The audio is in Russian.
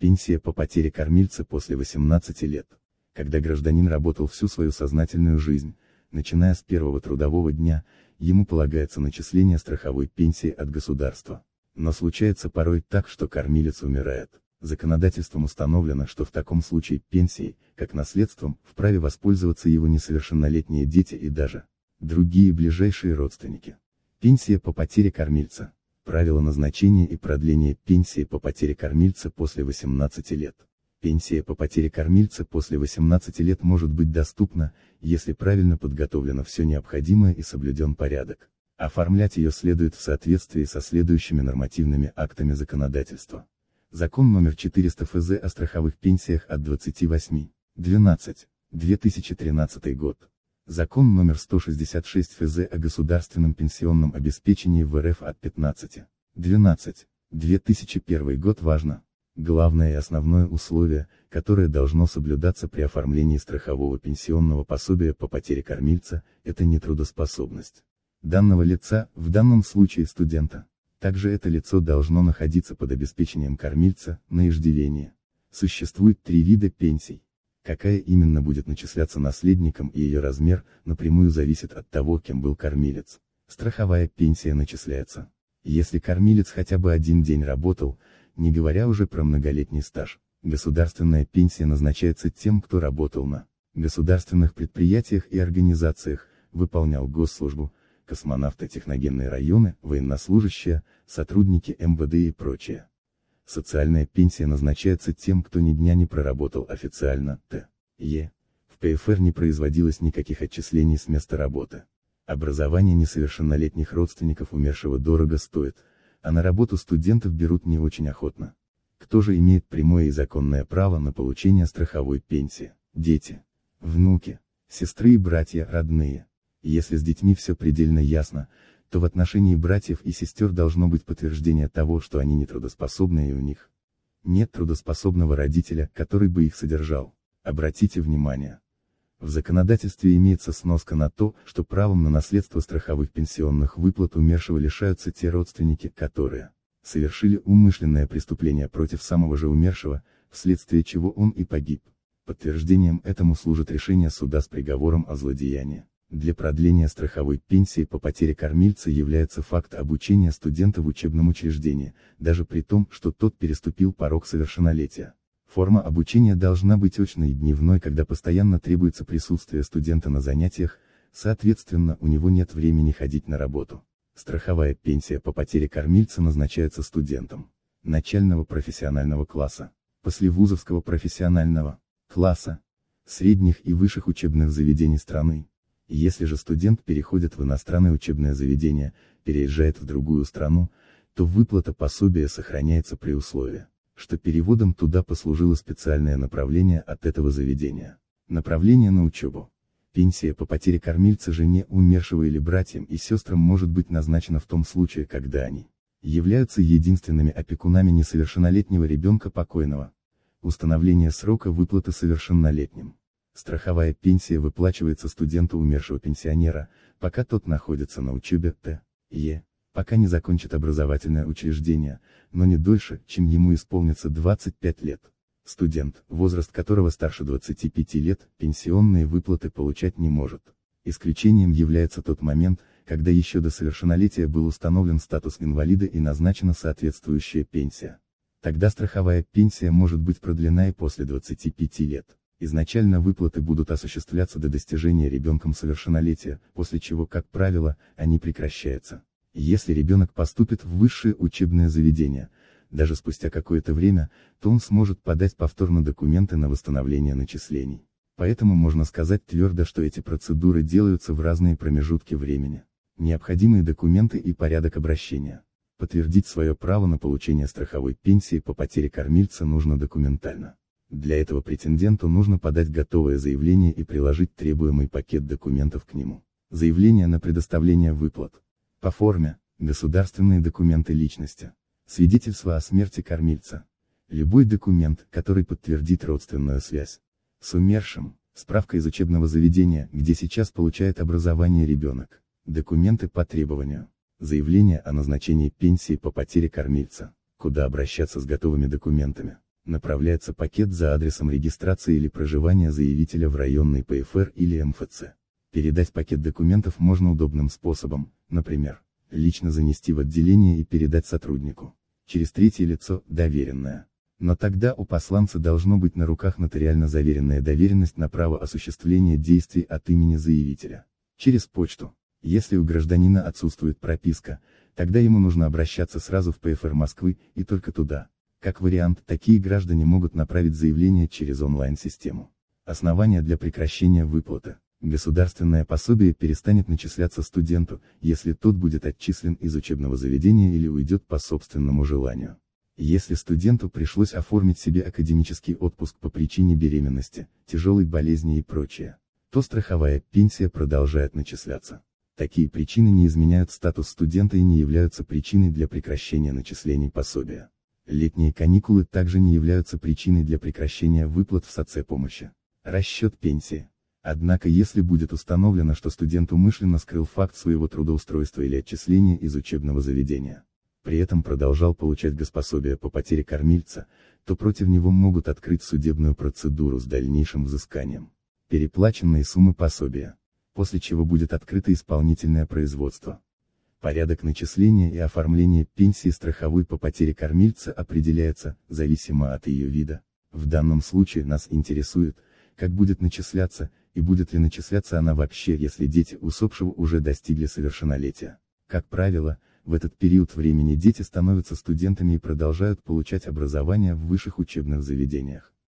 Пенсия по потере кормильца после 18 лет. Когда гражданин работал всю свою сознательную жизнь, начиная с первого трудового дня, ему полагается начисление страховой пенсии от государства. Но случается порой так, что кормилец умирает. Законодательством установлено, что в таком случае пенсией, как наследством, вправе воспользоваться его несовершеннолетние дети и даже другие ближайшие родственники. Пенсия по потере кормильца. Правила назначения и продления пенсии по потере кормильца после 18 лет. Пенсия по потере кормильца после 18 лет может быть доступна, если правильно подготовлено все необходимое и соблюден порядок. Оформлять ее следует в соответствии со следующими нормативными актами законодательства. Закон номер 400 ФЗ о страховых пенсиях от 28.12.2013 год. Закон номер 166 ФЗ о государственном пенсионном обеспечении в РФ от 15. 12. 2001 год важно. Главное и основное условие, которое должно соблюдаться при оформлении страхового пенсионного пособия по потере кормильца, это нетрудоспособность. Данного лица, в данном случае студента. Также это лицо должно находиться под обеспечением кормильца, на иждивении. Существует три вида пенсий. Какая именно будет начисляться наследником и ее размер, напрямую зависит от того, кем был кормилец. Страховая пенсия начисляется. Если кормилец хотя бы один день работал, не говоря уже про многолетний стаж, государственная пенсия назначается тем, кто работал на государственных предприятиях и организациях, выполнял госслужбу, космонавты техногенные районы, военнослужащие, сотрудники МВД и прочее. Социальная пенсия назначается тем, кто ни дня не проработал официально, т. е. В ПФР не производилось никаких отчислений с места работы. Образование несовершеннолетних родственников умершего дорого стоит, а на работу студентов берут не очень охотно. Кто же имеет прямое и законное право на получение страховой пенсии? Дети, внуки, сестры и братья, родные. Если с детьми все предельно ясно, то в отношении братьев и сестер должно быть подтверждение того, что они нетрудоспособны и у них нет трудоспособного родителя, который бы их содержал. Обратите внимание. В законодательстве имеется сноска на то, что правом на наследство страховых пенсионных выплат умершего лишаются те родственники, которые совершили умышленное преступление против самого же умершего, вследствие чего он и погиб. Подтверждением этому служит решение суда с приговором о злодеянии. Для продления страховой пенсии по потере кормильца является факт обучения студента в учебном учреждении, даже при том, что тот переступил порог совершеннолетия. Форма обучения должна быть очной и дневной, когда постоянно требуется присутствие студента на занятиях, соответственно у него нет времени ходить на работу. Страховая пенсия по потере кормильца назначается студентам начального профессионального класса, после вузовского профессионального класса, средних и высших учебных заведений страны, если же студент переходит в иностранное учебное заведение, переезжает в другую страну, то выплата пособия сохраняется при условии, что переводом туда послужило специальное направление от этого заведения. Направление на учебу. Пенсия по потере кормильца жене умершего или братьям и сестрам может быть назначена в том случае, когда они являются единственными опекунами несовершеннолетнего ребенка покойного. Установление срока выплаты совершеннолетним. Страховая пенсия выплачивается студенту умершего пенсионера, пока тот находится на учебе Т. Е. Пока не закончит образовательное учреждение, но не дольше, чем ему исполнится 25 лет. Студент, возраст которого старше 25 лет, пенсионные выплаты получать не может. Исключением является тот момент, когда еще до совершеннолетия был установлен статус инвалида и назначена соответствующая пенсия. Тогда страховая пенсия может быть продлена и после 25 лет. Изначально выплаты будут осуществляться до достижения ребенком совершеннолетия, после чего, как правило, они прекращаются. Если ребенок поступит в высшее учебное заведение, даже спустя какое-то время, то он сможет подать повторно документы на восстановление начислений. Поэтому можно сказать твердо, что эти процедуры делаются в разные промежутки времени. Необходимые документы и порядок обращения. Подтвердить свое право на получение страховой пенсии по потере кормильца нужно документально. Для этого претенденту нужно подать готовое заявление и приложить требуемый пакет документов к нему. Заявление на предоставление выплат. По форме, государственные документы личности. Свидетельство о смерти кормильца. Любой документ, который подтвердит родственную связь. С умершим, справка из учебного заведения, где сейчас получает образование ребенок. Документы по требованию. Заявление о назначении пенсии по потере кормильца. Куда обращаться с готовыми документами направляется пакет за адресом регистрации или проживания заявителя в районный ПФР или МФЦ. Передать пакет документов можно удобным способом, например, лично занести в отделение и передать сотруднику. Через третье лицо – доверенное. Но тогда у посланца должно быть на руках нотариально заверенная доверенность на право осуществления действий от имени заявителя. Через почту. Если у гражданина отсутствует прописка, тогда ему нужно обращаться сразу в ПФР Москвы и только туда. Как вариант, такие граждане могут направить заявление через онлайн-систему. Основание для прекращения выплаты. Государственное пособие перестанет начисляться студенту, если тот будет отчислен из учебного заведения или уйдет по собственному желанию. Если студенту пришлось оформить себе академический отпуск по причине беременности, тяжелой болезни и прочее, то страховая пенсия продолжает начисляться. Такие причины не изменяют статус студента и не являются причиной для прекращения начислений пособия. Летние каникулы также не являются причиной для прекращения выплат в соцпомощи. Расчет пенсии. Однако если будет установлено, что студент умышленно скрыл факт своего трудоустройства или отчисления из учебного заведения, при этом продолжал получать госпособие по потере кормильца, то против него могут открыть судебную процедуру с дальнейшим взысканием. Переплаченные суммы пособия. После чего будет открыто исполнительное производство. Порядок начисления и оформления пенсии страховой по потере кормильца определяется, зависимо от ее вида. В данном случае нас интересует, как будет начисляться, и будет ли начисляться она вообще, если дети усопшего уже достигли совершеннолетия. Как правило, в этот период времени дети становятся студентами и продолжают получать образование в высших учебных заведениях.